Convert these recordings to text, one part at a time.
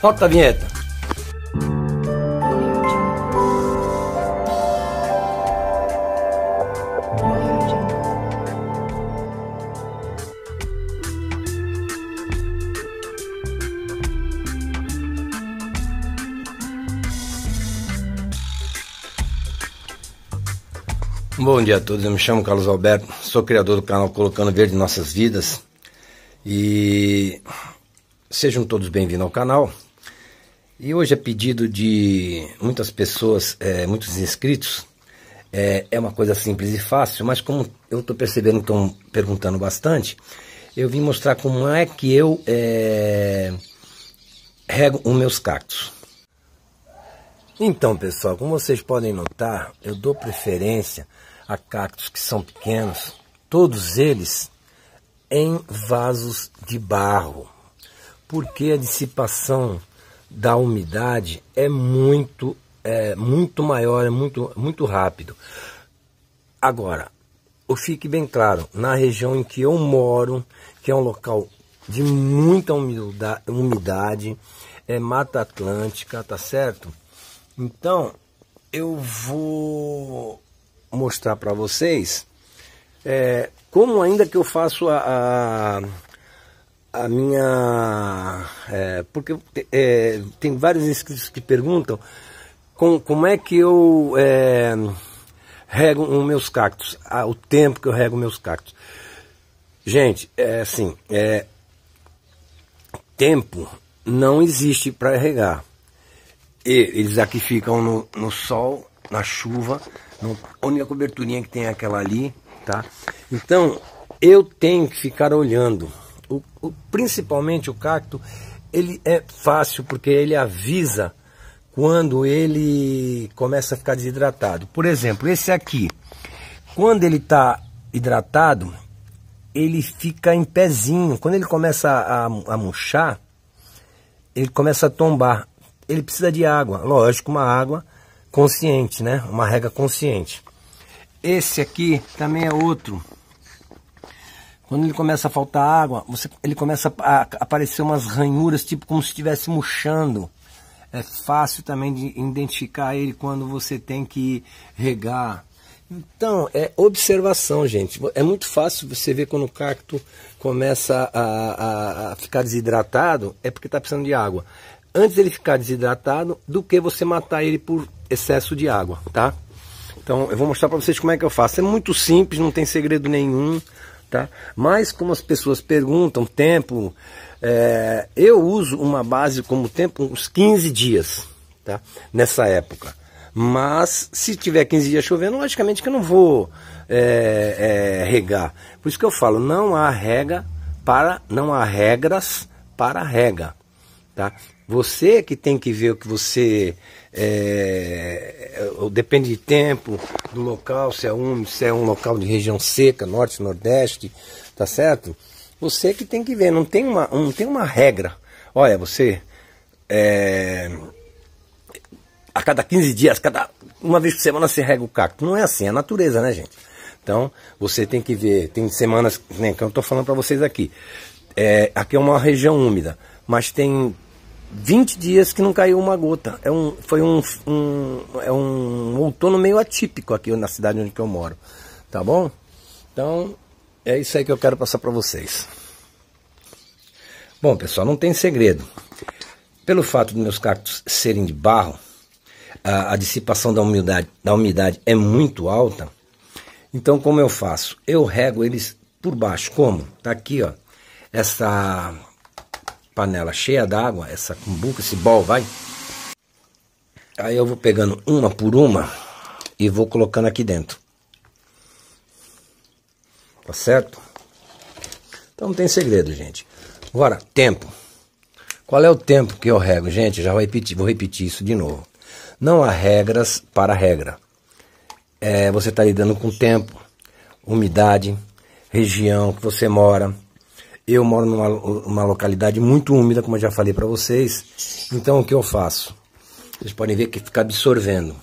Solta a vinheta. Bom dia a todos, eu me chamo Carlos Alberto, sou criador do canal Colocando Verde Nossas Vidas e sejam todos bem-vindos ao canal. E hoje, a é pedido de muitas pessoas, é, muitos inscritos, é, é, uma coisa simples e fácil, mas como eu estou percebendo que estão perguntando bastante, eu vim mostrar como é que eu é, rego os meus cactos. Então, pessoal, como vocês podem notar, eu dou preferência a cactos que são pequenos, todos eles em vasos de barro, porque a dissipação da umidade é muito, é muito maior, é muito, muito rápido. Agora, eu fique bem claro, na região em que eu moro, que é um local de muita umidade, é Mata Atlântica, tá certo? Então, eu vou mostrar para vocês é, como ainda que eu faço a, a a minha. É, porque é, tem vários inscritos que perguntam com, como é que eu é, rego os meus cactos, o tempo que eu rego meus cactos. Gente, é assim, é, tempo não existe para regar. E eles aqui ficam no, no sol, na chuva, no, a única coberturinha que tem é aquela ali, tá? Então, eu tenho que ficar olhando o, o, principalmente o cacto, ele é fácil porque ele avisa quando ele começa a ficar desidratado. Por exemplo, esse aqui, quando ele está hidratado, ele fica em pezinho. Quando ele começa a, a murchar, ele começa a tombar. Ele precisa de água, lógico, uma água consciente, né? Uma rega consciente. Esse aqui também é outro. Quando ele começa a faltar água, você, ele começa a aparecer umas ranhuras, tipo como se estivesse murchando. É fácil também de identificar ele quando você tem que regar. Então, é observação, gente. É muito fácil você ver quando o cacto começa a, a, a ficar desidratado, é porque está precisando de água. Antes ele ficar desidratado, do que você matar ele por excesso de água, tá? Então, eu vou mostrar para vocês como é que eu faço. É muito simples, não tem segredo nenhum. Tá? Mas como as pessoas perguntam, tempo, é, eu uso uma base como tempo uns 15 dias tá? nessa época. Mas se tiver 15 dias chovendo, logicamente que eu não vou é, é, regar. Por isso que eu falo, não há rega para, não há regras para rega. Tá? Você é que tem que ver o que você. É, é depende de tempo, do local, se é úmido, se é um local de região seca, norte, nordeste, tá certo? Você é que tem que ver, não tem uma, não tem uma regra. Olha, você. É, a cada 15 dias, cada uma vez por semana você rega o cacto. Não é assim, é a natureza, né, gente? Então, você tem que ver, tem semanas, nem né, que eu estou falando para vocês aqui. É, aqui é uma região úmida, mas tem 20 dias que não caiu uma gota. É um, foi um, um, é um outono meio atípico aqui na cidade onde eu moro. Tá bom? Então, é isso aí que eu quero passar para vocês. Bom, pessoal, não tem segredo. Pelo fato dos meus cactos serem de barro, a, a dissipação da umidade, da umidade é muito alta. Então, como eu faço? Eu rego eles por baixo. Como? Tá aqui, ó. Essa panela cheia d'água, essa cumbuca, esse bol, vai. Aí eu vou pegando uma por uma e vou colocando aqui dentro. Tá certo? Então não tem segredo, gente. Agora, tempo. Qual é o tempo que eu rego? Gente, já vou repetir, vou repetir isso de novo. Não há regras para regra. É, você está lidando com tempo, umidade, região que você mora, eu moro numa localidade muito úmida, como eu já falei para vocês. Então o que eu faço? Vocês podem ver que fica absorvendo.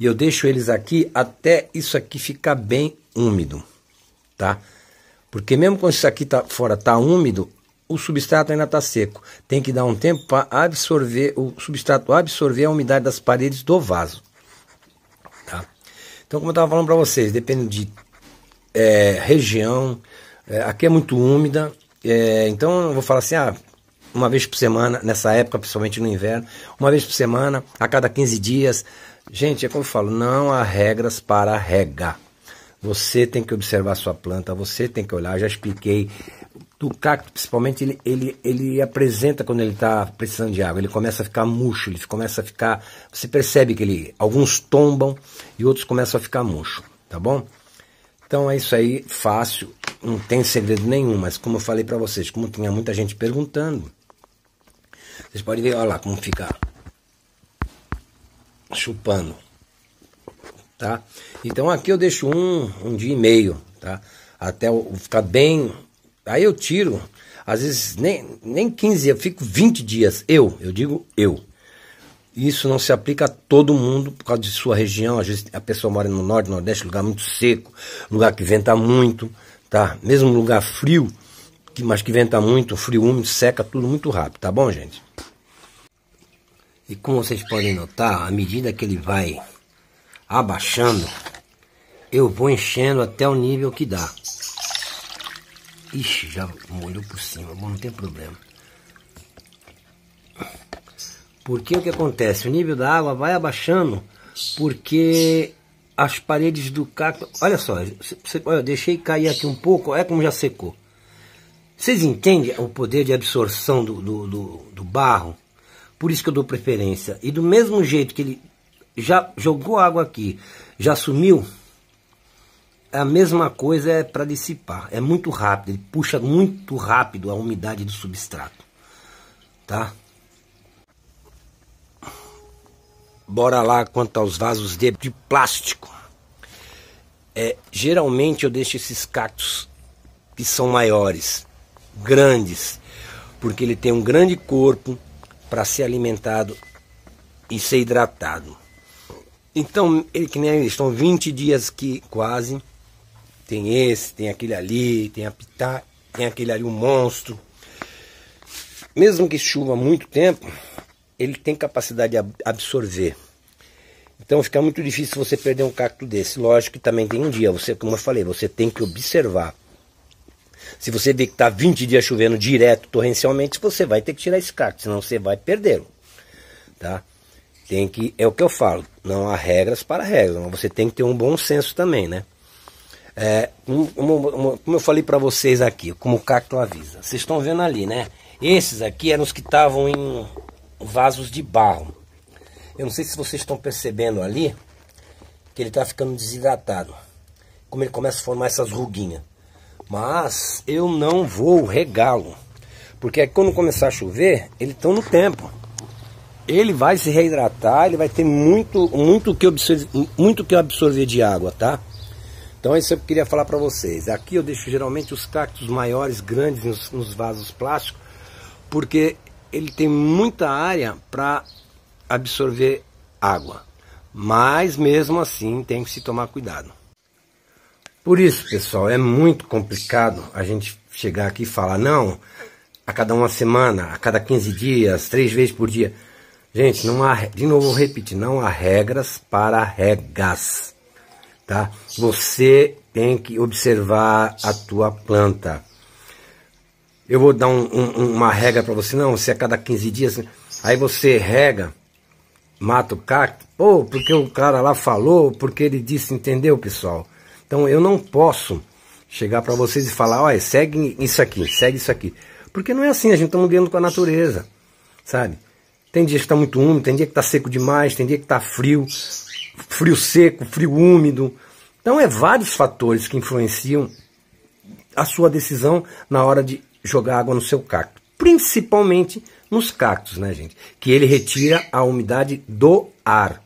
E eu deixo eles aqui até isso aqui ficar bem úmido, tá? Porque mesmo quando isso aqui tá fora tá úmido, o substrato ainda tá seco. Tem que dar um tempo para absorver o substrato absorver a umidade das paredes do vaso, tá? Então como eu estava falando para vocês, depende de é, região. Eh, aqui é muito úmida, é, então eu vou falar assim, ah, uma vez por semana, nessa época, principalmente no inverno, uma vez por semana, a cada 15 dias. Gente, é como eu falo, não há regras para regar. Você tem que observar sua planta, você tem que olhar, eu já expliquei. Do cacto, principalmente, ele, ele, ele apresenta quando ele está precisando de água. Ele começa a ficar murcho, ele começa a ficar. Você percebe que ele, alguns tombam e outros começam a ficar murcho, tá bom? Então é isso aí, fácil não tem segredo nenhum, mas como eu falei para vocês, como tinha muita gente perguntando, vocês podem ver, olha lá como fica chupando, tá? Então aqui eu deixo um, um dia e meio, tá? Até ficar bem, aí eu tiro, às vezes nem, nem 15, eu fico 20 dias, eu, eu digo eu. Isso não se aplica a todo mundo por causa de sua região. Às vezes a pessoa mora no norte, nordeste, lugar muito seco, lugar que venta muito, tá? Mesmo lugar frio, que, mas que venta muito, frio úmido, seca tudo muito rápido, tá bom, gente? E como vocês podem notar, à medida que ele vai abaixando, eu vou enchendo até o nível que dá. Ixi, já molhou por cima, bom, não tem problema. Porque o que acontece? O nível da água vai abaixando porque as paredes do cacto. Olha só, você, olha, eu deixei cair aqui um pouco, olha é como já secou. Vocês entendem o poder de absorção do, do, do, do barro? Por isso que eu dou preferência. E do mesmo jeito que ele já jogou água aqui, já sumiu, a mesma coisa é para dissipar. É muito rápido, ele puxa muito rápido a umidade do substrato. Tá? Bora lá quanto aos vasos de, de plástico. É, geralmente eu deixo esses cactos que são maiores, grandes, porque ele tem um grande corpo para ser alimentado e ser hidratado. Então, ele que nem estão 20 dias que quase tem esse, tem aquele ali, tem a pitá, tem aquele ali o um monstro. Mesmo que chuva muito tempo, ele tem capacidade de absorver. Então fica muito difícil você perder um cacto desse. Lógico que também tem um dia, você, como eu falei, você tem que observar. Se você vê que está 20 dias chovendo direto, torrencialmente, você vai ter que tirar esse cacto, senão você vai perdê-lo. Tá? Tem que, é o que eu falo, não há regras para regras, você tem que ter um bom senso também, né? É, como, como eu falei para vocês aqui, como o cacto avisa, vocês estão vendo ali, né? Esses aqui eram os que estavam em vasos de barro. Eu não sei se vocês estão percebendo ali que ele está ficando desidratado. Como ele começa a formar essas ruguinhas. Mas eu não vou regá-lo. Porque quando começar a chover, ele está no tempo. Ele vai se reidratar, ele vai ter muito, muito que absorver, muito que absorver de água, tá? Então é isso que eu queria falar para vocês. Aqui eu deixo geralmente os cactos maiores, grandes, nos, nos vasos plásticos, porque ele tem muita área para absorver água, mas mesmo assim tem que se tomar cuidado. Por isso, pessoal, é muito complicado a gente chegar aqui e falar, não, a cada uma semana, a cada 15 dias, três vezes por dia. Gente, não há, de novo vou repetir, não há regras para regas, tá? Você tem que observar a tua planta eu vou dar um, um, uma regra para você, não, se é cada 15 dias, né? aí você rega, mata o cacto, ou porque o cara lá falou, porque ele disse, entendeu, pessoal? Então eu não posso chegar para vocês e falar, olha, segue isso aqui, segue isso aqui. Porque não é assim, a gente está mudando com a natureza, sabe? Tem dia que está muito úmido, tem dia que está seco demais, tem dia que está frio, frio seco, frio úmido. Então é vários fatores que influenciam a sua decisão na hora de jogar água no seu cacto, principalmente nos cactos, né, gente? Que ele retira a umidade do ar.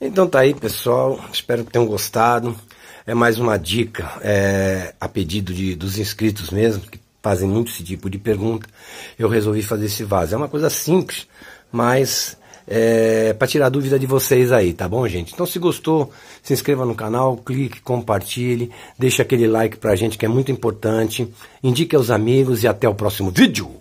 Então tá aí, pessoal. Espero que tenham gostado. É mais uma dica é, a pedido de, dos inscritos mesmo, que fazem muito esse tipo de pergunta. Eu resolvi fazer esse vaso. É uma coisa simples, mas é, para tirar dúvida de vocês aí, tá bom, gente? Então, se gostou, se inscreva no canal, clique, compartilhe, deixe aquele like pra gente que é muito importante, indique aos amigos e até o próximo vídeo!